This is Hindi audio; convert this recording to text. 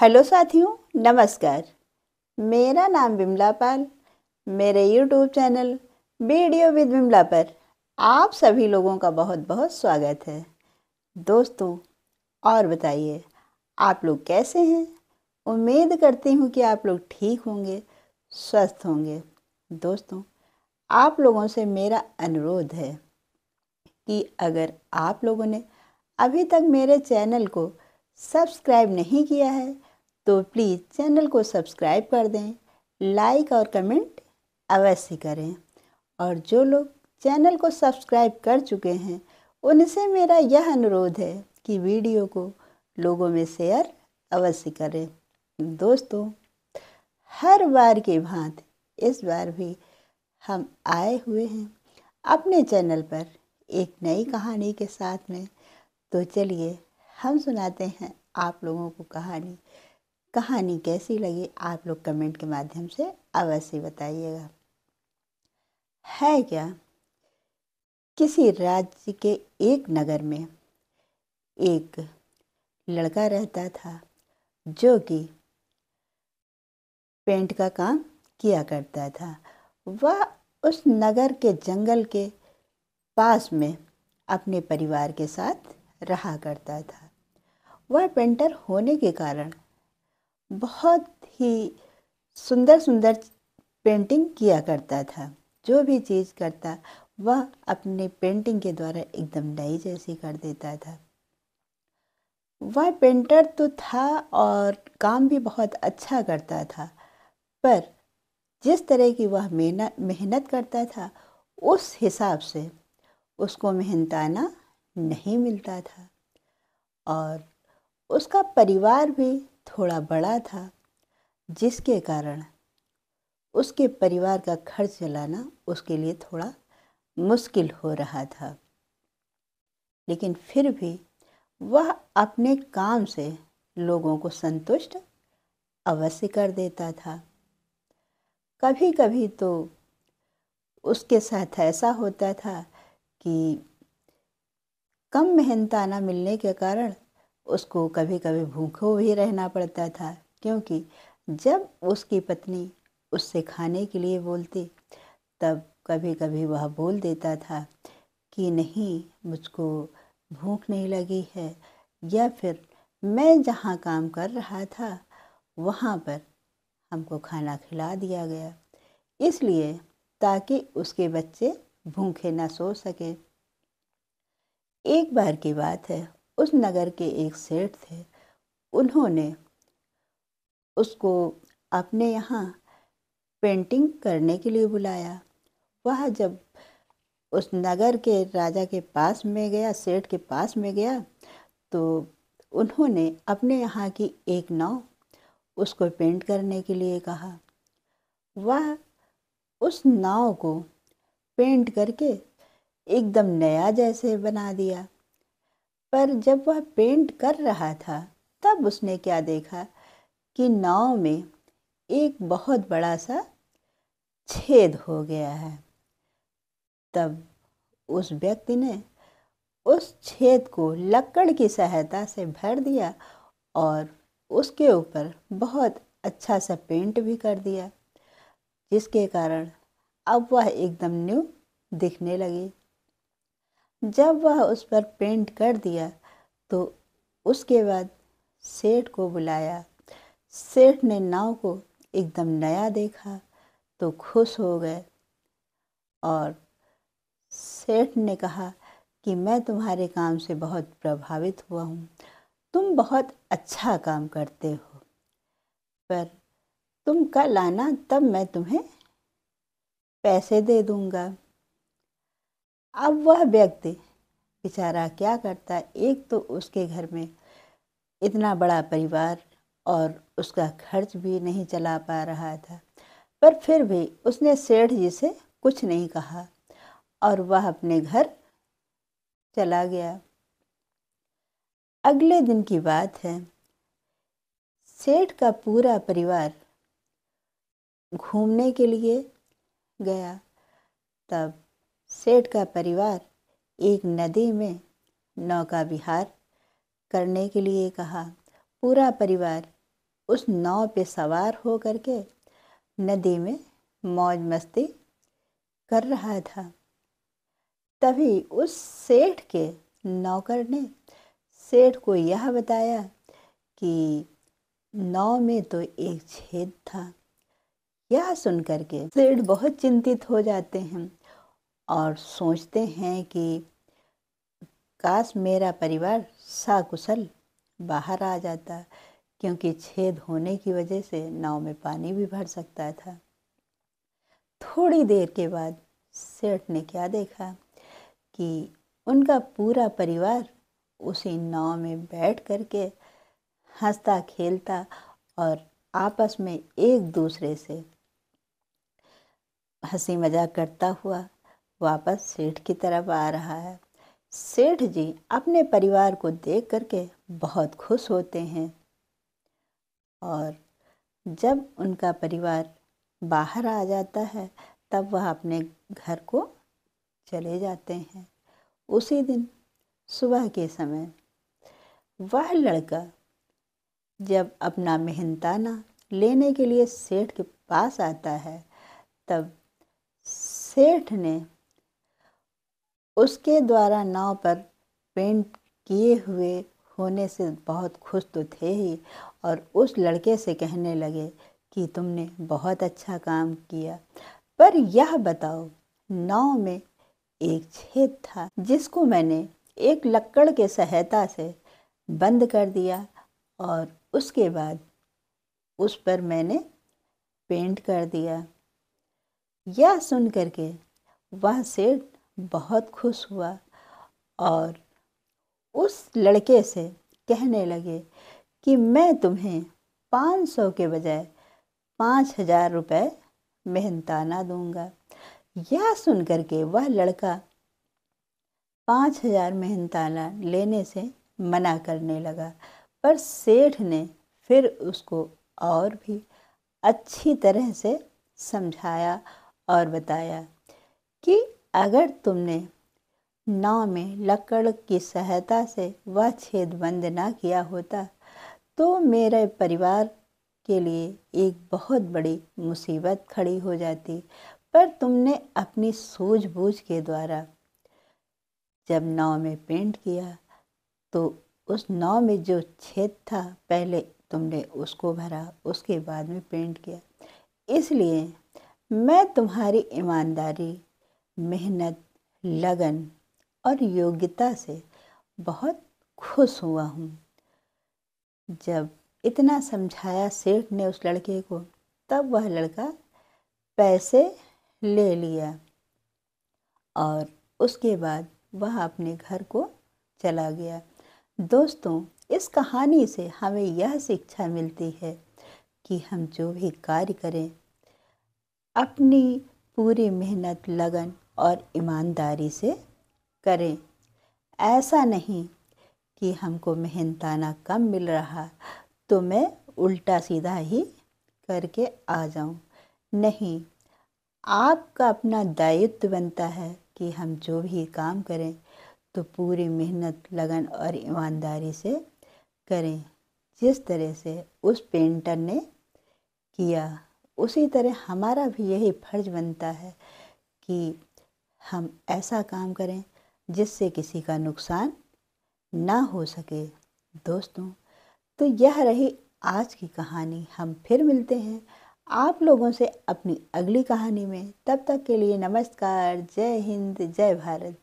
हेलो साथियों नमस्कार मेरा नाम विमला पाल मेरे YouTube channel video with Vimla पर आप सभी लोगों का बहुत बहुत स्वागत है दोस्तों और बताइए आप लोग कैसे हैं उम्मीद करती हूँ कि आप लोग ठीक होंगे स्वस्थ होंगे दोस्तों आप लोगों से मेरा अनुरोध है कि अगर आप लोगों ने अभी तक मेरे चैनल को सब्सक्राइब नहीं किया है तो प्लीज़ चैनल को सब्सक्राइब कर दें लाइक और कमेंट अवश्य करें और जो लोग चैनल को सब्सक्राइब कर चुके हैं उनसे मेरा यह अनुरोध है कि वीडियो को लोगों में शेयर अवश्य करें दोस्तों हर बार के भांत इस बार भी हम आए हुए हैं अपने चैनल पर एक नई कहानी के साथ में तो चलिए हम सुनाते हैं आप लोगों को कहानी कहानी कैसी लगी आप लोग कमेंट के माध्यम से अवश्य बताइएगा है क्या किसी राज्य के एक नगर में एक लड़का रहता था जो कि पेंट का काम किया करता था वह उस नगर के जंगल के पास में अपने परिवार के साथ रहा करता था वह पेंटर होने के कारण बहुत ही सुंदर सुंदर पेंटिंग किया करता था जो भी चीज़ करता वह अपने पेंटिंग के द्वारा एकदम नई जैसी कर देता था वह पेंटर तो था और काम भी बहुत अच्छा करता था पर जिस तरह की वह मेहनत मेहनत करता था उस हिसाब से उसको मेहनताना नहीं मिलता था और उसका परिवार भी थोड़ा बड़ा था जिसके कारण उसके परिवार का खर्च चलाना उसके लिए थोड़ा मुश्किल हो रहा था लेकिन फिर भी वह अपने काम से लोगों को संतुष्ट अवश्य कर देता था कभी कभी तो उसके साथ ऐसा होता था कि कम मेहनताना मिलने के कारण उसको कभी कभी भूखों भी रहना पड़ता था क्योंकि जब उसकी पत्नी उससे खाने के लिए बोलती तब कभी कभी वह बोल देता था कि नहीं मुझको भूख नहीं लगी है या फिर मैं जहाँ काम कर रहा था वहाँ पर हमको खाना खिला दिया गया इसलिए ताकि उसके बच्चे भूखे ना सो सके एक बार की बात है उस नगर के एक सेठ थे उन्होंने उसको अपने यहाँ पेंटिंग करने के लिए बुलाया वह जब उस नगर के राजा के पास में गया सेठ के पास में गया तो उन्होंने अपने यहाँ की एक नाव उसको पेंट करने के लिए कहा वह उस नाव को पेंट करके एकदम नया जैसे बना दिया पर जब वह पेंट कर रहा था तब उसने क्या देखा कि नाव में एक बहुत बड़ा सा छेद हो गया है तब उस व्यक्ति ने उस छेद को लकड़ की सहायता से भर दिया और उसके ऊपर बहुत अच्छा सा पेंट भी कर दिया जिसके कारण अब वह एकदम न्यू दिखने लगी जब वह उस पर पेंट कर दिया तो उसके बाद सेठ को बुलाया सेठ ने नाव को एकदम नया देखा तो खुश हो गए और सेठ ने कहा कि मैं तुम्हारे काम से बहुत प्रभावित हुआ हूँ तुम बहुत अच्छा काम करते हो पर तुम कल आना तब मैं तुम्हें पैसे दे दूँगा अब वह व्यक्ति बेचारा क्या करता है एक तो उसके घर में इतना बड़ा परिवार और उसका खर्च भी नहीं चला पा रहा था पर फिर भी उसने सेठ जी से कुछ नहीं कहा और वह अपने घर चला गया अगले दिन की बात है सेठ का पूरा परिवार घूमने के लिए गया तब सेठ का परिवार एक नदी में नौका विहार करने के लिए कहा पूरा परिवार उस नाव पे सवार हो कर के नदी में मौज मस्ती कर रहा था तभी उस सेठ के नौकर ने सेठ को यह बताया कि नाव में तो एक छेद था यह सुन करके सेठ बहुत चिंतित हो जाते हैं और सोचते हैं कि काश मेरा परिवार साकुशल बाहर आ जाता क्योंकि छेद होने की वजह से नाव में पानी भी भर सकता था थोड़ी देर के बाद सेठ ने क्या देखा कि उनका पूरा परिवार उसी नाव में बैठ कर के हंसता खेलता और आपस में एक दूसरे से हंसी मजाक करता हुआ वापस सेठ की तरफ आ रहा है सेठ जी अपने परिवार को देख करके बहुत खुश होते हैं और जब उनका परिवार बाहर आ जाता है तब वह अपने घर को चले जाते हैं उसी दिन सुबह के समय वह लड़का जब अपना मेहनताना लेने के लिए सेठ के पास आता है तब सेठ ने उसके द्वारा नाव पर पेंट किए हुए होने से बहुत खुश तो थे ही और उस लड़के से कहने लगे कि तुमने बहुत अच्छा काम किया पर यह बताओ नाव में एक छेद था जिसको मैंने एक लक्कड़ के सहायता से बंद कर दिया और उसके बाद उस पर मैंने पेंट कर दिया यह सुन करके वह सेठ बहुत खुश हुआ और उस लड़के से कहने लगे कि मैं तुम्हें पाँच सौ के बजाय पाँच हज़ार रुपये मेहनताना दूंगा यह सुन कर के वह लड़का पाँच हज़ार मेहनताना लेने से मना करने लगा पर सेठ ने फिर उसको और भी अच्छी तरह से समझाया और बताया कि अगर तुमने नाव में लकड़ की सहायता से वह छेद बंद ना किया होता तो मेरे परिवार के लिए एक बहुत बड़ी मुसीबत खड़ी हो जाती पर तुमने अपनी सूझबूझ के द्वारा जब नाव में पेंट किया तो उस नाव में जो छेद था पहले तुमने उसको भरा उसके बाद में पेंट किया इसलिए मैं तुम्हारी ईमानदारी मेहनत लगन और योग्यता से बहुत खुश हुआ हूँ जब इतना समझाया सेठ ने उस लड़के को तब वह लड़का पैसे ले लिया और उसके बाद वह अपने घर को चला गया दोस्तों इस कहानी से हमें यह शिक्षा मिलती है कि हम जो भी कार्य करें अपनी पूरी मेहनत लगन और ईमानदारी से करें ऐसा नहीं कि हमको मेहनताना कम मिल रहा तो मैं उल्टा सीधा ही करके आ जाऊं नहीं आपका अपना दायित्व बनता है कि हम जो भी काम करें तो पूरी मेहनत लगन और ईमानदारी से करें जिस तरह से उस पेंटर ने किया उसी तरह हमारा भी यही फर्ज बनता है कि हम ऐसा काम करें जिससे किसी का नुकसान ना हो सके दोस्तों तो यह रही आज की कहानी हम फिर मिलते हैं आप लोगों से अपनी अगली कहानी में तब तक के लिए नमस्कार जय हिंद जय भारत